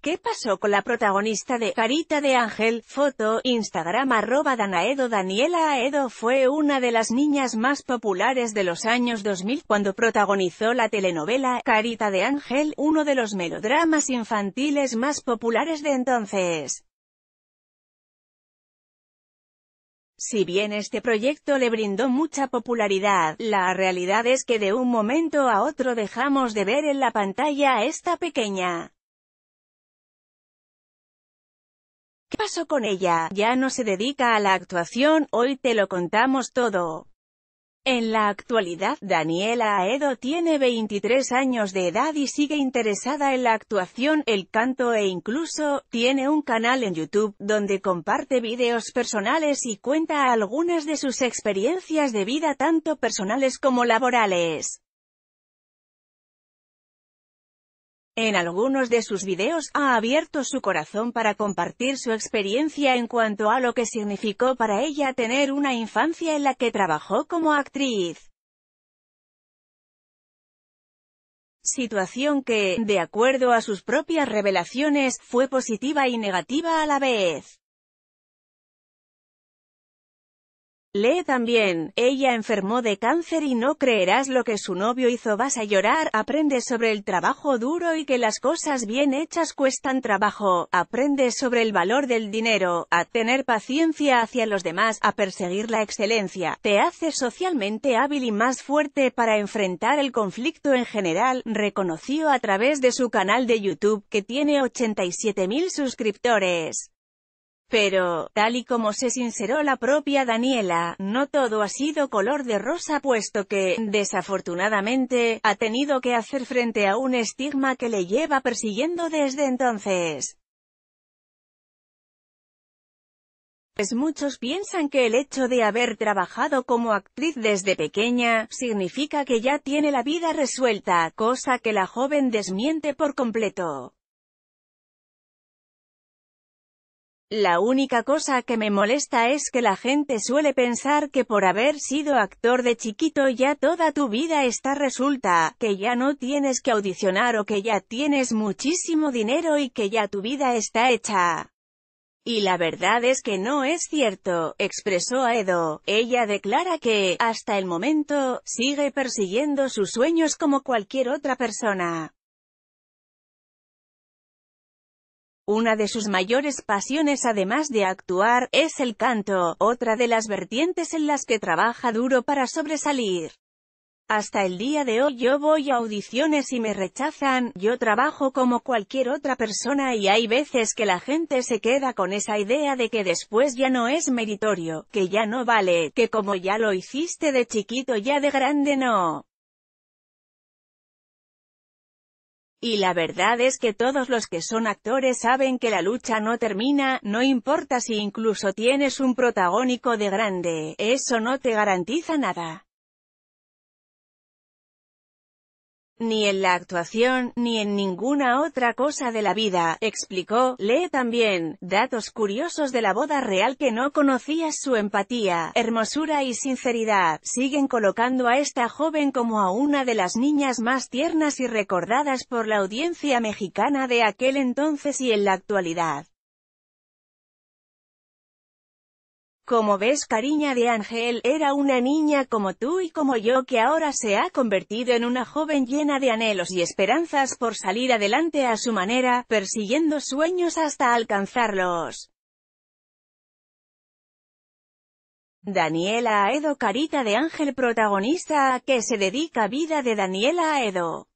¿Qué pasó con la protagonista de Carita de Ángel? Foto, Instagram arroba Danaedo Daniela Aedo fue una de las niñas más populares de los años 2000 cuando protagonizó la telenovela Carita de Ángel, uno de los melodramas infantiles más populares de entonces. Si bien este proyecto le brindó mucha popularidad, la realidad es que de un momento a otro dejamos de ver en la pantalla a esta pequeña. ¿Qué pasó con ella? Ya no se dedica a la actuación, hoy te lo contamos todo. En la actualidad, Daniela Aedo tiene 23 años de edad y sigue interesada en la actuación, el canto e incluso, tiene un canal en YouTube, donde comparte videos personales y cuenta algunas de sus experiencias de vida tanto personales como laborales. En algunos de sus videos ha abierto su corazón para compartir su experiencia en cuanto a lo que significó para ella tener una infancia en la que trabajó como actriz. Situación que, de acuerdo a sus propias revelaciones, fue positiva y negativa a la vez. Lee también, ella enfermó de cáncer y no creerás lo que su novio hizo vas a llorar, aprende sobre el trabajo duro y que las cosas bien hechas cuestan trabajo, aprende sobre el valor del dinero, a tener paciencia hacia los demás, a perseguir la excelencia, te hace socialmente hábil y más fuerte para enfrentar el conflicto en general, reconoció a través de su canal de YouTube que tiene 87.000 suscriptores. Pero, tal y como se sinceró la propia Daniela, no todo ha sido color de rosa puesto que, desafortunadamente, ha tenido que hacer frente a un estigma que le lleva persiguiendo desde entonces. Pues muchos piensan que el hecho de haber trabajado como actriz desde pequeña, significa que ya tiene la vida resuelta, cosa que la joven desmiente por completo. La única cosa que me molesta es que la gente suele pensar que por haber sido actor de chiquito ya toda tu vida está resulta, que ya no tienes que audicionar o que ya tienes muchísimo dinero y que ya tu vida está hecha. Y la verdad es que no es cierto, expresó Edo. Ella declara que, hasta el momento, sigue persiguiendo sus sueños como cualquier otra persona. Una de sus mayores pasiones además de actuar, es el canto, otra de las vertientes en las que trabaja duro para sobresalir. Hasta el día de hoy yo voy a audiciones y me rechazan, yo trabajo como cualquier otra persona y hay veces que la gente se queda con esa idea de que después ya no es meritorio, que ya no vale, que como ya lo hiciste de chiquito ya de grande no. Y la verdad es que todos los que son actores saben que la lucha no termina, no importa si incluso tienes un protagónico de grande, eso no te garantiza nada. ni en la actuación, ni en ninguna otra cosa de la vida, explicó. Lee también, datos curiosos de la boda real que no conocías su empatía, hermosura y sinceridad, siguen colocando a esta joven como a una de las niñas más tiernas y recordadas por la audiencia mexicana de aquel entonces y en la actualidad. Como ves cariña de Ángel, era una niña como tú y como yo que ahora se ha convertido en una joven llena de anhelos y esperanzas por salir adelante a su manera, persiguiendo sueños hasta alcanzarlos. Daniela Aedo Carita de Ángel protagonista a que se dedica vida de Daniela Aedo.